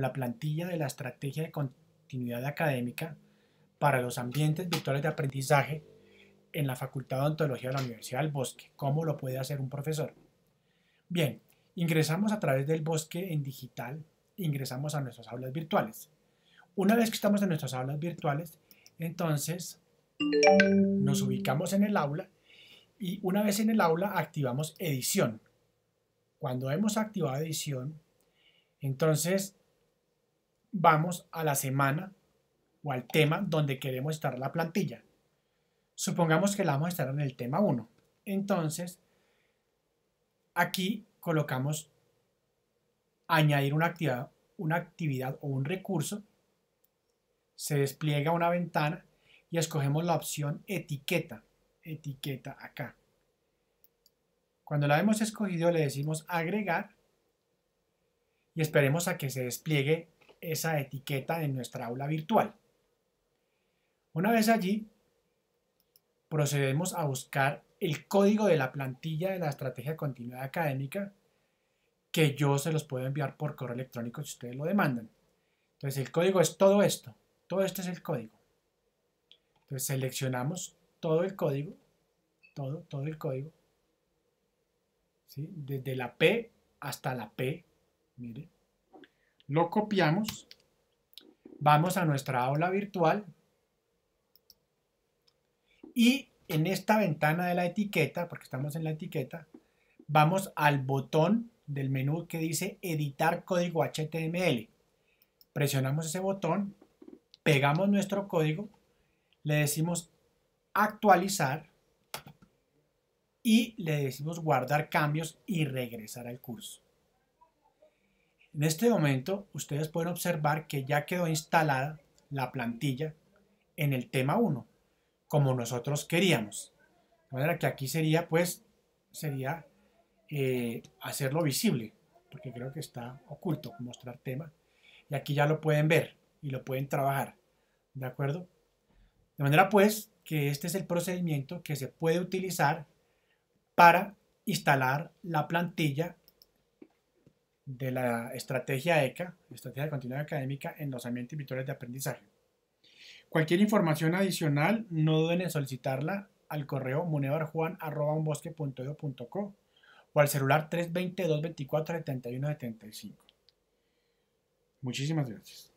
la plantilla de la estrategia de continuidad académica para los ambientes virtuales de aprendizaje en la Facultad de Ontología de la Universidad del Bosque. ¿Cómo lo puede hacer un profesor? Bien, ingresamos a través del bosque en digital, ingresamos a nuestras aulas virtuales. Una vez que estamos en nuestras aulas virtuales, entonces nos ubicamos en el aula y una vez en el aula activamos edición. Cuando hemos activado edición, entonces vamos a la semana o al tema donde queremos estar la plantilla. Supongamos que la vamos a estar en el tema 1. Entonces, aquí colocamos añadir una actividad, una actividad o un recurso. Se despliega una ventana y escogemos la opción etiqueta. Etiqueta acá. Cuando la hemos escogido le decimos agregar y esperemos a que se despliegue esa etiqueta en nuestra aula virtual. Una vez allí, procedemos a buscar el código de la plantilla de la estrategia de continuidad académica que yo se los puedo enviar por correo electrónico si ustedes lo demandan. Entonces el código es todo esto, todo esto es el código. Entonces seleccionamos todo el código, todo, todo el código, ¿sí? desde la P hasta la P, mire, lo copiamos, vamos a nuestra aula virtual y en esta ventana de la etiqueta, porque estamos en la etiqueta, vamos al botón del menú que dice editar código HTML. Presionamos ese botón, pegamos nuestro código, le decimos actualizar y le decimos guardar cambios y regresar al curso. En este momento ustedes pueden observar que ya quedó instalada la plantilla en el tema 1, como nosotros queríamos. De manera que aquí sería, pues, sería eh, hacerlo visible, porque creo que está oculto mostrar tema. Y aquí ya lo pueden ver y lo pueden trabajar, ¿de acuerdo? De manera, pues, que este es el procedimiento que se puede utilizar para instalar la plantilla de la estrategia ECA, Estrategia de continuidad Académica en los Ambientes Virtuales de Aprendizaje. Cualquier información adicional, no duden en solicitarla al correo munevarjuan.unbosque.edu.co o al celular 320-224-7175. Muchísimas gracias.